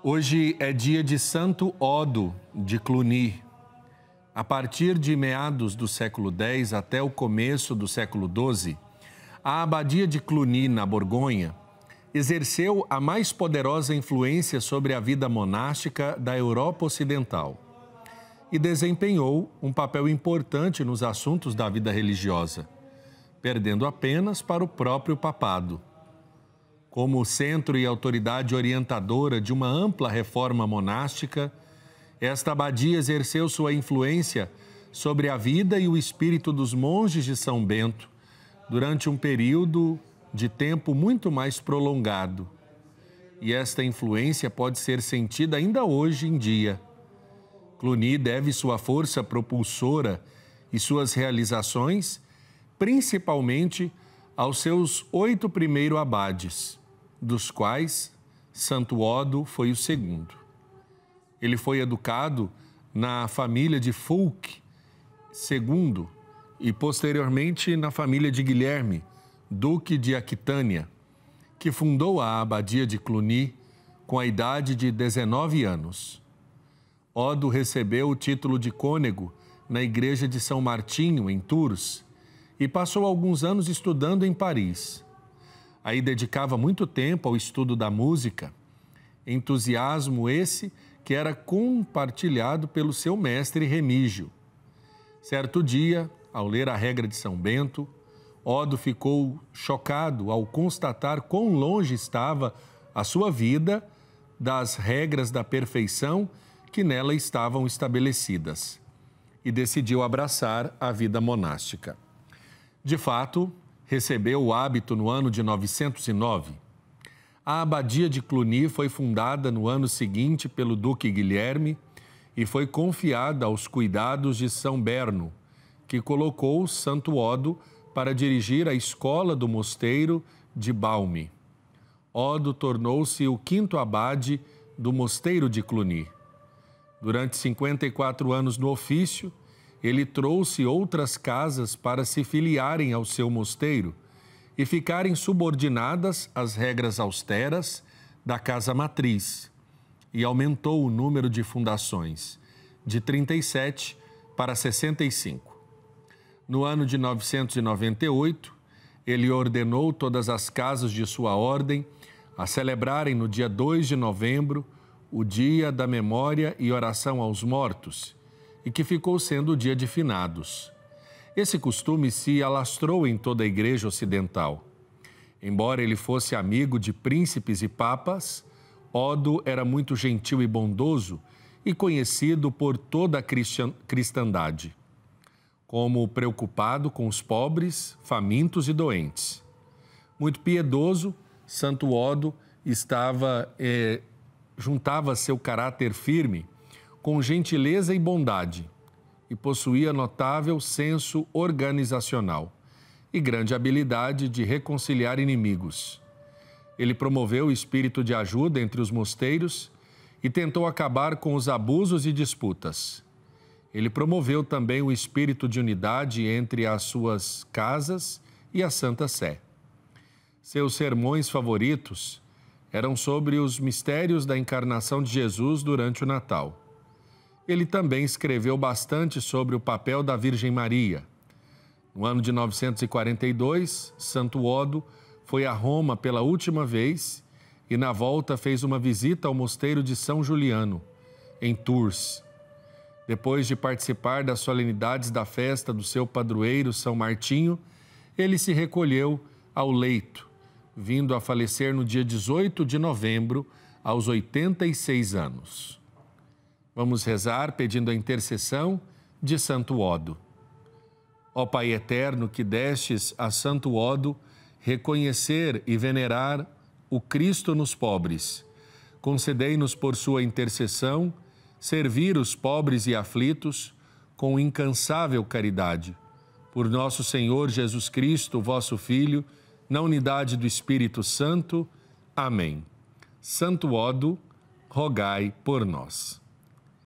Hoje é dia de Santo Odo de Cluny. A partir de meados do século X até o começo do século XII, a abadia de Cluny, na Borgonha, exerceu a mais poderosa influência sobre a vida monástica da Europa Ocidental e desempenhou um papel importante nos assuntos da vida religiosa, perdendo apenas para o próprio papado como centro e autoridade orientadora de uma ampla reforma monástica, esta abadia exerceu sua influência sobre a vida e o espírito dos monges de São Bento durante um período de tempo muito mais prolongado. E esta influência pode ser sentida ainda hoje em dia. Cluny deve sua força propulsora e suas realizações principalmente aos seus oito primeiros abades dos quais Santo Odo foi o segundo. Ele foi educado na família de Fulk II e posteriormente na família de Guilherme, duque de Aquitânia, que fundou a abadia de Cluny com a idade de 19 anos. Odo recebeu o título de cônego na igreja de São Martinho, em Tours, e passou alguns anos estudando em Paris Aí dedicava muito tempo ao estudo da música, entusiasmo esse que era compartilhado pelo seu mestre Remígio. Certo dia, ao ler a regra de São Bento, Odo ficou chocado ao constatar quão longe estava a sua vida das regras da perfeição que nela estavam estabelecidas e decidiu abraçar a vida monástica. De fato, recebeu o hábito no ano de 909. A abadia de Cluny foi fundada no ano seguinte pelo duque Guilherme e foi confiada aos cuidados de São Berno, que colocou Santo Odo para dirigir a escola do mosteiro de Balme. Odo tornou-se o quinto abade do mosteiro de Cluny. Durante 54 anos no ofício, ele trouxe outras casas para se filiarem ao seu mosteiro e ficarem subordinadas às regras austeras da casa matriz, e aumentou o número de fundações, de 37 para 65. No ano de 998, ele ordenou todas as casas de sua ordem a celebrarem no dia 2 de novembro o Dia da Memória e Oração aos Mortos e que ficou sendo o dia de finados. Esse costume se alastrou em toda a Igreja Ocidental. Embora ele fosse amigo de príncipes e papas, Odo era muito gentil e bondoso e conhecido por toda a cristandade, como preocupado com os pobres, famintos e doentes. Muito piedoso, Santo Odo estava eh, juntava seu caráter firme com gentileza e bondade, e possuía notável senso organizacional e grande habilidade de reconciliar inimigos. Ele promoveu o espírito de ajuda entre os mosteiros e tentou acabar com os abusos e disputas. Ele promoveu também o espírito de unidade entre as suas casas e a Santa Sé. Seus sermões favoritos eram sobre os mistérios da encarnação de Jesus durante o Natal ele também escreveu bastante sobre o papel da Virgem Maria. No ano de 942, Santo Odo foi a Roma pela última vez e, na volta, fez uma visita ao mosteiro de São Juliano, em Tours. Depois de participar das solenidades da festa do seu padroeiro São Martinho, ele se recolheu ao leito, vindo a falecer no dia 18 de novembro, aos 86 anos. Vamos rezar pedindo a intercessão de Santo Odo. Ó Pai eterno, que destes a Santo Odo reconhecer e venerar o Cristo nos pobres, concedei-nos por sua intercessão servir os pobres e aflitos com incansável caridade. Por nosso Senhor Jesus Cristo, vosso Filho, na unidade do Espírito Santo. Amém. Santo Odo, rogai por nós.